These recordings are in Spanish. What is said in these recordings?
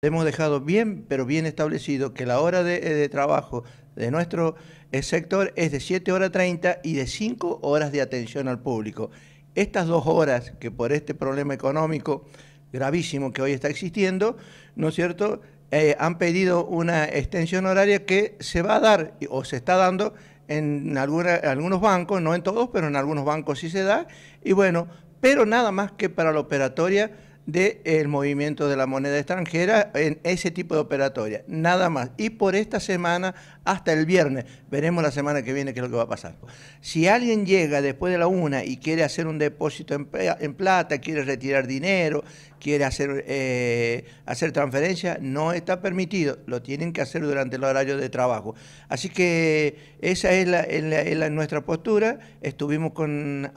hemos dejado bien, pero bien establecido que la hora de, eh, trabajo de nuestro eh, sector es de 7 horas 30 y de 5 horas de atención al público. Estas dos horas que por este problema económico gravísimo que hoy está existiendo, ¿no es cierto?, eh, han pedido una extensión horaria que se va a dar o se está dando en algunos bancos, no en todos, pero en algunos bancos sí se da, y bueno, pero nada más que para la operatoria del movimiento de la moneda extranjera en ese tipo de operatoria, nada más. Y por esta semana hasta el viernes, veremos la semana que viene qué es lo que va a pasar. Si alguien llega después de la una y quiere hacer un depósito en plata, quiere retirar dinero, quiere hacer, eh, hacer transferencia, no está permitido, lo tienen que hacer durante el horario de trabajo. Así que esa es, nuestra postura, estuvimos con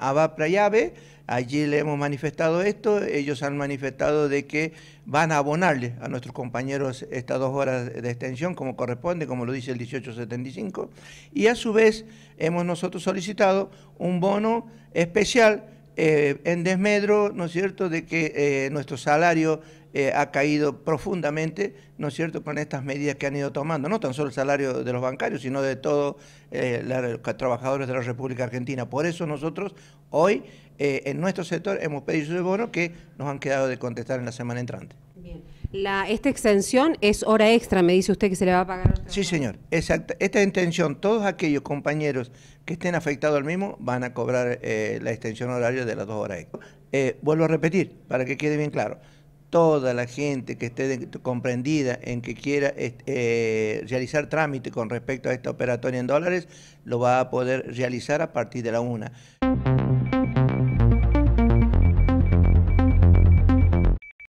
y AVE, allí le hemos manifestado esto, ellos han manifestado de que van a abonarle a nuestros compañeros estas dos horas de extensión como corresponde, como lo dice el 1875, y a su vez hemos nosotros solicitado un bono especial eh, en desmedro, ¿no es cierto?, de que eh, nuestro salario eh, ha caído profundamente, ¿no es cierto?, con estas medidas que han ido tomando, no tan solo el salario de los bancarios, sino de todos los trabajadores de la República Argentina. Por eso nosotros hoy en nuestro sector hemos pedido su bono que nos han quedado de contestar en la semana entrante esta extensión es hora extra, me dice usted que se le va a pagar. Sí, señor. Exacto. Esta extensión, todos aquellos compañeros que estén afectados al mismo van a cobrar eh, la extensión horaria de las dos horas extra. Eh, vuelvo a repetir, para que quede bien claro. Toda la gente que esté comprendida en que quiera eh, realizar trámite con respecto a esta operatoria en dólares, lo va a poder realizar a partir de la una.